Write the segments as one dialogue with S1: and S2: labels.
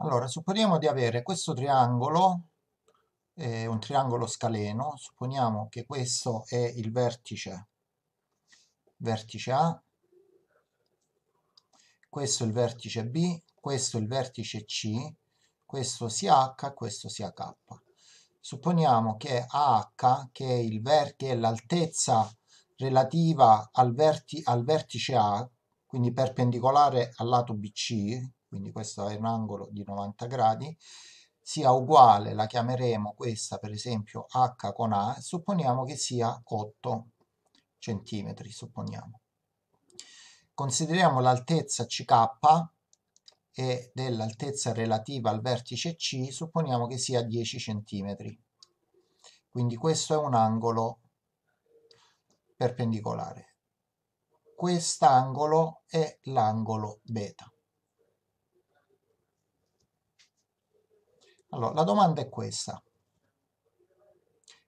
S1: Allora, supponiamo di avere questo triangolo, eh, un triangolo scaleno, supponiamo che questo è il vertice, vertice A, questo è il vertice B, questo è il vertice C, questo sia H, questo sia K. Supponiamo che AH, che è l'altezza relativa al, verti al vertice A, quindi perpendicolare al lato BC, quindi questo è un angolo di 90 gradi, sia uguale, la chiameremo questa per esempio H con A, supponiamo che sia 8 centimetri, supponiamo. Consideriamo l'altezza CK e dell'altezza relativa al vertice C, supponiamo che sia 10 centimetri. Quindi questo è un angolo perpendicolare. Quest'angolo è l'angolo beta. Allora, la domanda è questa.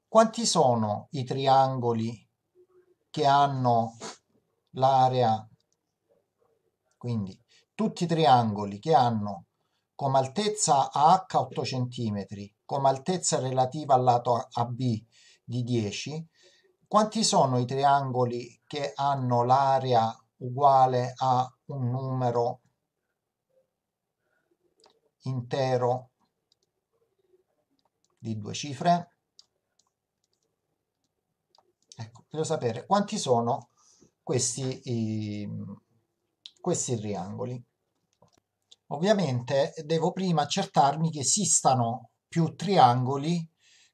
S1: Quanti sono i triangoli che hanno l'area, quindi tutti i triangoli che hanno come altezza AH 8 cm, come altezza relativa al lato AB di 10, quanti sono i triangoli che hanno l'area uguale a un numero intero di due cifre? Ecco, voglio sapere quanti sono questi, i, questi triangoli. Ovviamente devo prima accertarmi che esistano più triangoli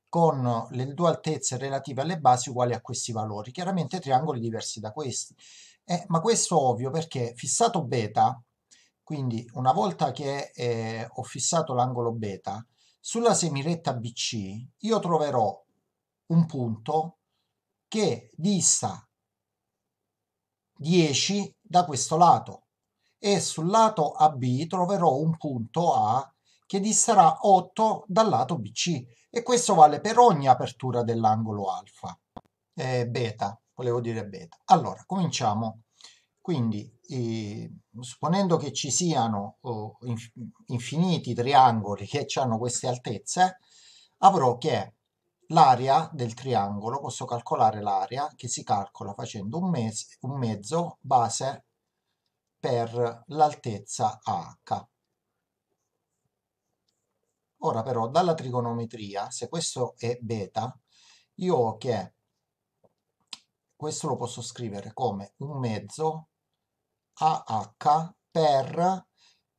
S1: con le due altezze relative alle basi uguali a questi valori, chiaramente triangoli diversi da questi. Eh, ma questo è ovvio perché fissato beta, quindi una volta che eh, ho fissato l'angolo beta, sulla semiretta BC io troverò un punto che dista 10 da questo lato e sul lato AB troverò un punto A che disterà 8 dal lato BC e questo vale per ogni apertura dell'angolo alfa, eh, beta, volevo dire beta. Allora, cominciamo quindi, eh, supponendo che ci siano oh, infiniti triangoli che hanno queste altezze, avrò che l'area del triangolo, posso calcolare l'area che si calcola facendo un, mese, un mezzo base per l'altezza H. Ora però dalla trigonometria, se questo è beta, io ho che questo lo posso scrivere come un mezzo AH per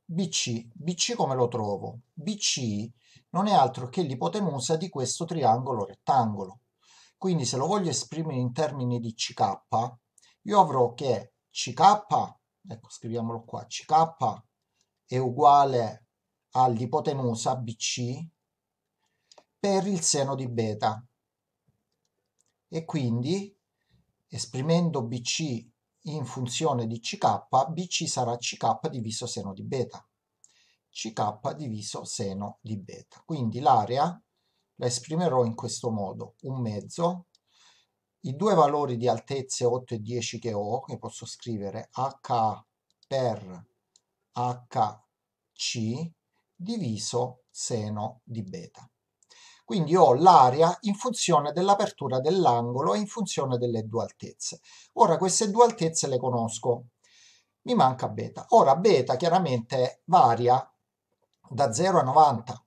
S1: BC. BC come lo trovo? BC non è altro che l'ipotenusa di questo triangolo rettangolo. Quindi se lo voglio esprimere in termini di CK, io avrò che CK, ecco scriviamolo qua, CK è uguale all'ipotenusa BC per il seno di beta. E quindi, esprimendo BC in funzione di ck, bc sarà ck diviso seno di beta, ck diviso seno di beta. Quindi l'area la esprimerò in questo modo, un mezzo, i due valori di altezze 8 e 10 che ho, che posso scrivere h per hc diviso seno di beta. Quindi ho l'area in funzione dell'apertura dell'angolo e in funzione delle due altezze. Ora queste due altezze le conosco. Mi manca beta. Ora beta chiaramente varia da 0 a 90,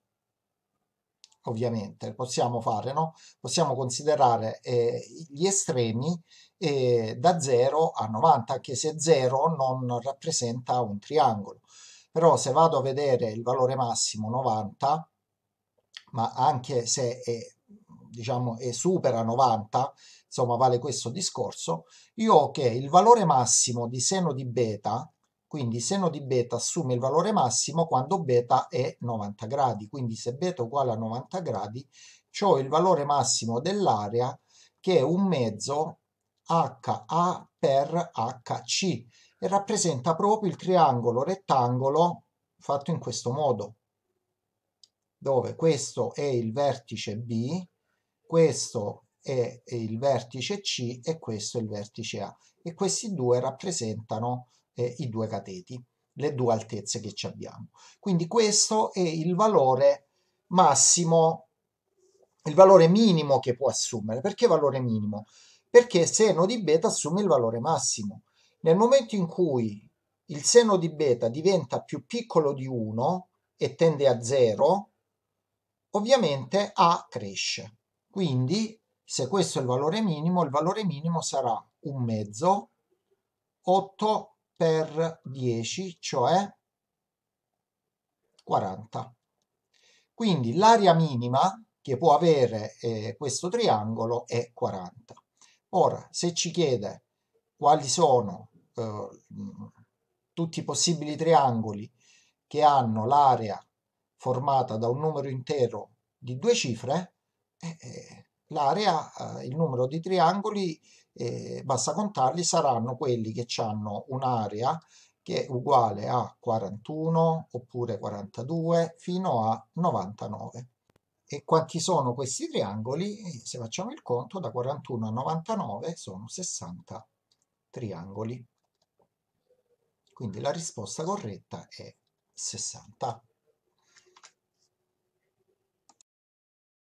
S1: ovviamente, possiamo fare, no? Possiamo considerare eh, gli estremi eh, da 0 a 90, anche se 0 non rappresenta un triangolo. Però se vado a vedere il valore massimo 90, ma anche se è, diciamo, è supera 90, insomma vale questo discorso, io ho che il valore massimo di seno di beta, quindi seno di beta assume il valore massimo quando beta è 90 gradi, quindi se beta è uguale a 90 gradi, ho il valore massimo dell'area che è un mezzo HA per HC e rappresenta proprio il triangolo rettangolo fatto in questo modo dove questo è il vertice B, questo è il vertice C e questo è il vertice A e questi due rappresentano eh, i due cateti, le due altezze che ci abbiamo. Quindi questo è il valore massimo, il valore minimo che può assumere. Perché valore minimo? Perché seno di beta assume il valore massimo. Nel momento in cui il seno di beta diventa più piccolo di 1 e tende a 0, ovviamente A cresce. Quindi se questo è il valore minimo, il valore minimo sarà un mezzo 8 per 10, cioè 40. Quindi l'area minima che può avere eh, questo triangolo è 40. Ora, se ci chiede quali sono eh, tutti i possibili triangoli che hanno l'area formata da un numero intero di due cifre, eh, eh, l'area, eh, il numero di triangoli, eh, basta contarli, saranno quelli che hanno un'area che è uguale a 41 oppure 42 fino a 99. E quanti sono questi triangoli? Eh, se facciamo il conto, da 41 a 99 sono 60 triangoli. Quindi la risposta corretta è 60.